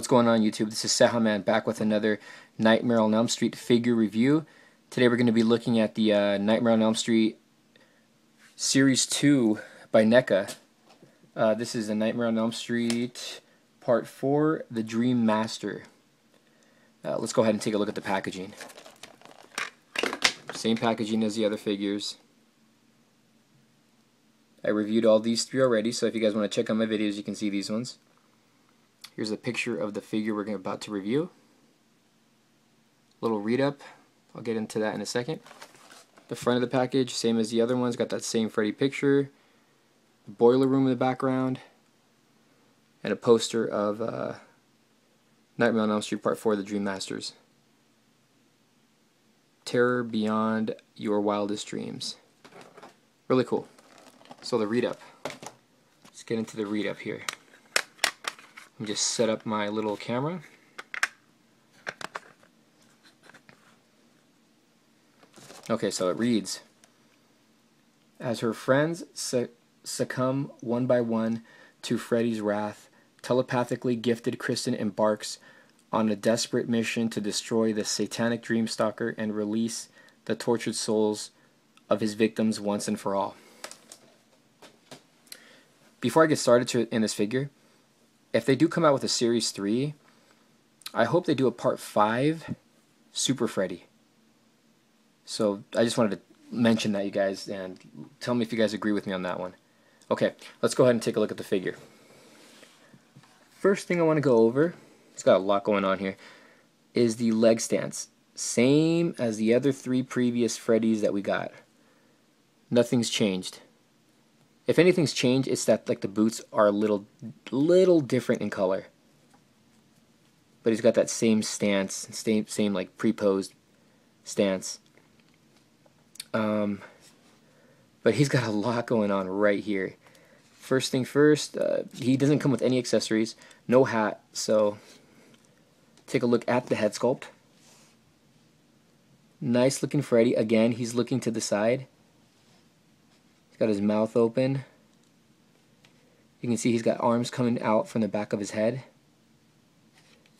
What's going on YouTube? This is Man back with another Nightmare on Elm Street figure review. Today we're going to be looking at the uh, Nightmare on Elm Street Series 2 by NECA. Uh, this is the Nightmare on Elm Street Part 4, The Dream Master. Uh, let's go ahead and take a look at the packaging. Same packaging as the other figures. I reviewed all these three already, so if you guys want to check out my videos, you can see these ones. Here's a picture of the figure we're about to review. Little read up. I'll get into that in a second. The front of the package, same as the other ones, got that same Freddy picture. The boiler room in the background. And a poster of uh, Nightmare on Elm Street Part 4 The Dream Masters. Terror Beyond Your Wildest Dreams. Really cool. So the read up. Let's get into the read up here just set up my little camera. Okay, so it reads As her friends succumb one by one to Freddy's wrath, telepathically gifted Kristen embarks on a desperate mission to destroy the satanic dream stalker and release the tortured souls of his victims once and for all. Before I get started in this figure, if they do come out with a Series 3, I hope they do a Part 5 Super Freddy. So I just wanted to mention that, you guys, and tell me if you guys agree with me on that one. Okay, let's go ahead and take a look at the figure. First thing I want to go over, it's got a lot going on here, is the leg stance. Same as the other three previous Freddys that we got. Nothing's changed. If anything's changed, it's that like the boots are a little, little different in color. But he's got that same stance, same, same like pre-posed stance. Um, but he's got a lot going on right here. First thing first, uh, he doesn't come with any accessories, no hat, so take a look at the head sculpt. Nice looking Freddy. Again, he's looking to the side got his mouth open. You can see he's got arms coming out from the back of his head.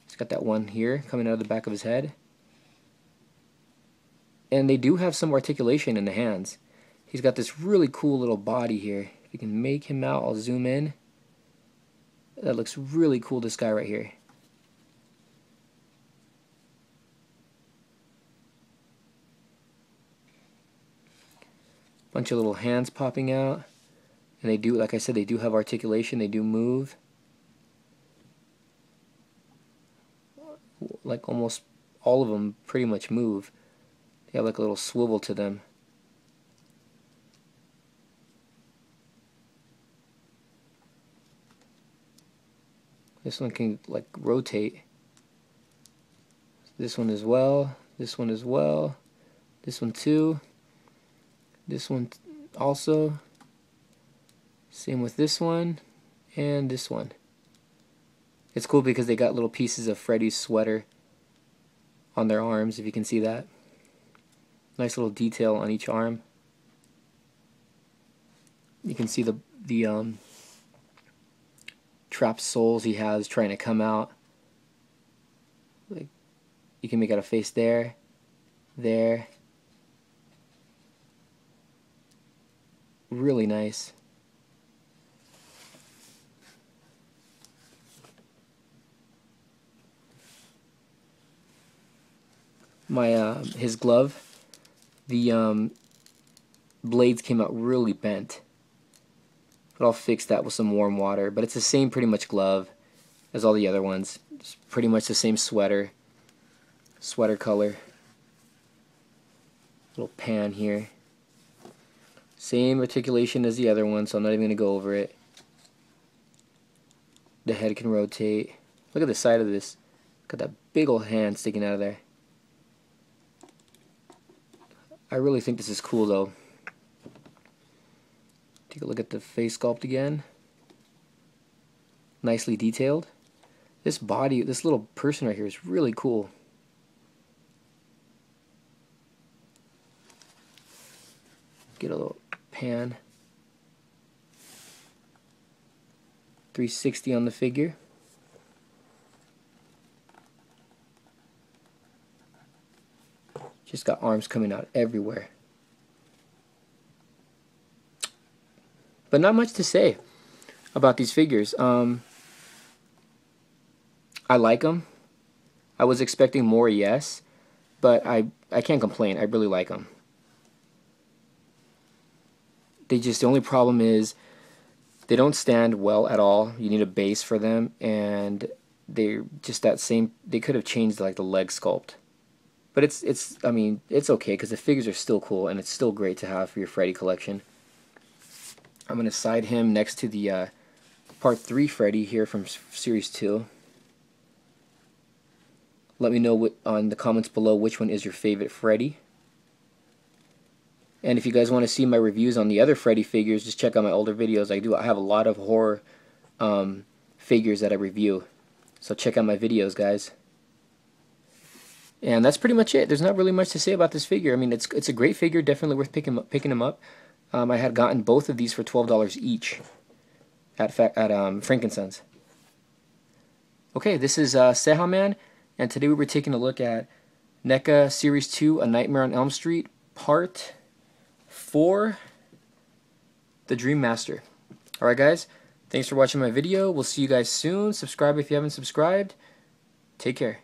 He's got that one here coming out of the back of his head. And they do have some articulation in the hands. He's got this really cool little body here. If you can make him out, I'll zoom in. That looks really cool, this guy right here. bunch of little hands popping out. And they do, like I said, they do have articulation, they do move. Like almost all of them pretty much move. They have like a little swivel to them. This one can like rotate. This one as well. This one as well. This one too this one also same with this one and this one it's cool because they got little pieces of Freddy's sweater on their arms if you can see that nice little detail on each arm you can see the the um, trapped souls he has trying to come out like you can make out a face there there really nice. My uh, his glove, the um, blades came out really bent, but I'll fix that with some warm water. But it's the same pretty much glove as all the other ones. It's pretty much the same sweater, sweater color. Little pan here. Same articulation as the other one, so I'm not even going to go over it. The head can rotate. Look at the side of this. Got that big old hand sticking out of there. I really think this is cool though. Take a look at the face sculpt again. Nicely detailed. This body, this little person right here is really cool. Get a little pan. 360 on the figure. Just got arms coming out everywhere. But not much to say about these figures. Um, I like them. I was expecting more, yes, but I, I can't complain. I really like them. They just the only problem is they don't stand well at all. You need a base for them, and they're just that same. They could have changed like the leg sculpt, but it's it's. I mean, it's okay because the figures are still cool, and it's still great to have for your Freddy collection. I'm gonna side him next to the uh, part three Freddy here from series two. Let me know what, on the comments below which one is your favorite Freddy. And if you guys want to see my reviews on the other Freddy figures, just check out my older videos. I do I have a lot of horror um, figures that I review. So check out my videos, guys. And that's pretty much it. There's not really much to say about this figure. I mean, it's it's a great figure, definitely worth picking up, picking them up. Um, I had gotten both of these for twelve dollars each at at um, Frankincense. Okay, this is uh, Seha Man, and today we were taking a look at NECA Series Two: A Nightmare on Elm Street Part for the Dream Master. Alright guys, thanks for watching my video. We'll see you guys soon. Subscribe if you haven't subscribed. Take care.